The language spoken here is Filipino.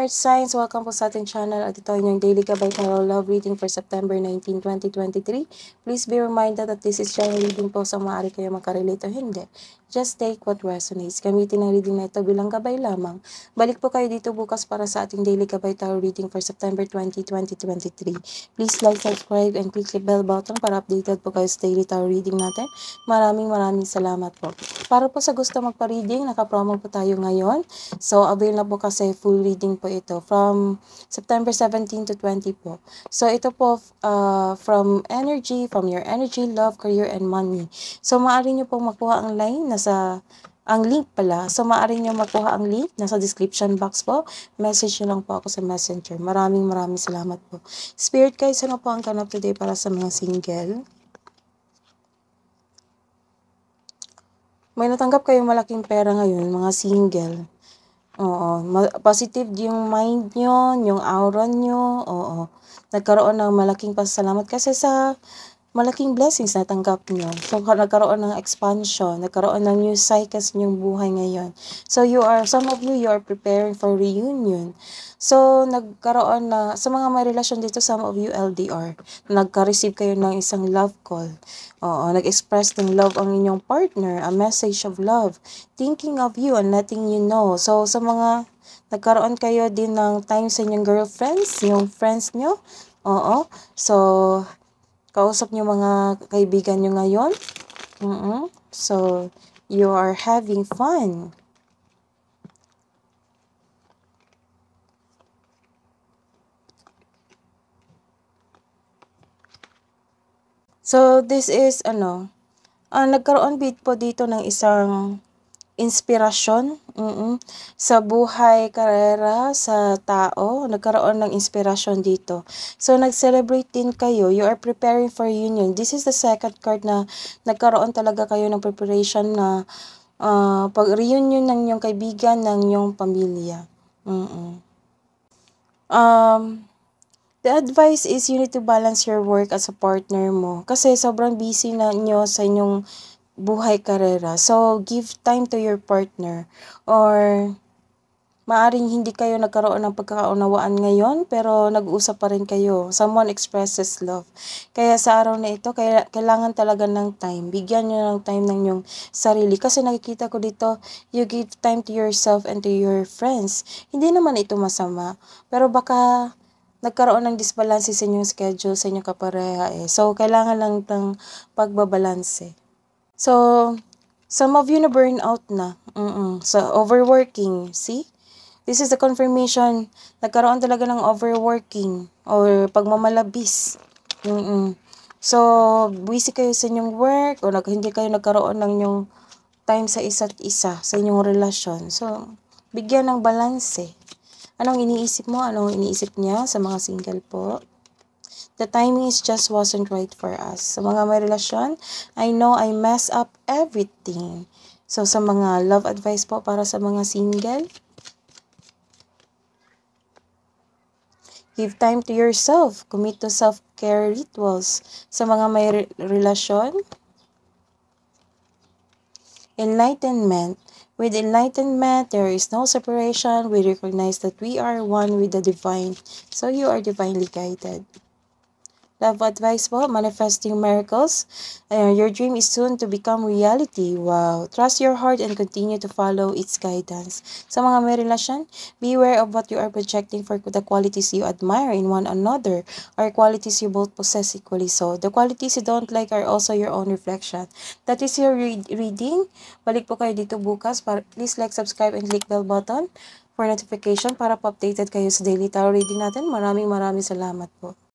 Heart Signs, welcome po sa ating channel at ito yung daily gabay tarot love reading for September 19, 2023. Please be reminded that this is general reading po sa maaari kayo makarelate o hindi. Just take what resonates. Gamitin ang reading na ito bilang gabay lamang. Balik po kayo dito bukas para sa ating daily gabay tarot reading for September 20, 2023. Please like, subscribe, and click the bell button para updated po kayo sa daily tarot reading natin. Maraming maraming salamat po. Para po sa gusto magpa-reading, nakapromo po tayo ngayon. So, available na po kasi full reading po ito from September 17 to 20 po. So, ito po uh, from energy, from your energy, love, career, and money. So, maaari nyo po makuha ang line na nasa ang link pala. So, maaari nyo makuha ang link. Nasa description box po. Message nyo lang po ako sa messenger. Maraming maraming salamat po. Spirit guys, ano po ang kanap today para sa mga single? May natanggap kayong malaking pera ngayon, mga single. Oo, positive yung mind nyo, yung aura nyo. Oo, nagkaroon ng malaking pasasalamat kasi sa malaking blessings na tanggap nyo. So, nagkaroon ng expansion, nagkaroon ng new cycles yung buhay ngayon. So, you are, some of you, you are preparing for reunion. So, nagkaroon na, sa mga may relasyon dito, some of you LDR, nagka-receive kayo ng isang love call. Oo, nag-express ng love ang inyong partner, a message of love, thinking of you and letting you know. So, sa mga nagkaroon kayo din ng time sa inyong girlfriends, yung friends nyo, oo. So, kausap nyo mga kaibigan nyo ngayon. Mm -mm. So, you are having fun. So, this is ano, uh, nagkaroon bit po dito ng isang Inspirasyon, mm. Sa buhay, karera, sa tao, nagkaroon ng inspirasyon dito. So, nag-celebrate din kayo. You are preparing for union. This is the second card na nagkaroon talaga kayo ng preparation na uh, pag-reunion ng iyong kaibigan, ng iyong pamilya. Mm. Um, The advice is you need to balance your work as a partner mo. Kasi sobrang busy na nyo sa inyong buhay karera. So, give time to your partner or maaring hindi kayo nagkaroon ng pagkakaunawaan ngayon pero nag-uusap pa rin kayo. Someone expresses love. Kaya sa araw na ito, kailangan talaga ng time. Bigyan nyo ng time ng inyong sarili. Kasi nakikita ko dito, you give time to yourself and to your friends. Hindi naman ito masama. Pero baka nagkaroon ng disbalance sa inyong schedule, sa inyong kapareha eh. So, kailangan lang ng pagbabalanse. Eh. So, some of you na burn out na. Mm-mm. So, overworking. See? This is the confirmation. Nagkaroon talaga ng overworking or pagmamalabis. Mm-mm. So, busy kayo sa inyong work o nag, hindi kayo nagkaroon ng inyong time sa isa't isa, sa inyong relasyon. So, bigyan ng balance eh. Anong iniisip mo? Anong iniisip niya sa mga single po? The timing is just wasn't right for us. Sa mga may relasyon, I know I mess up everything. So, sa mga love advice po para sa mga single, give time to yourself. Commit to self-care rituals. Sa mga may re relasyon, enlightenment. With enlightenment, there is no separation. We recognize that we are one with the divine. So, you are divinely guided. Love advice po, manifesting miracles. Uh, your dream is soon to become reality. Wow. Trust your heart and continue to follow its guidance. Sa mga may relasyon, beware of what you are projecting for the qualities you admire in one another or qualities you both possess equally so. The qualities you don't like are also your own reflection. That is your read reading. Balik po kayo dito bukas. Para, please like, subscribe, and click bell button for notification para pa-updated kayo sa daily tarot reading natin. Maraming maraming salamat po.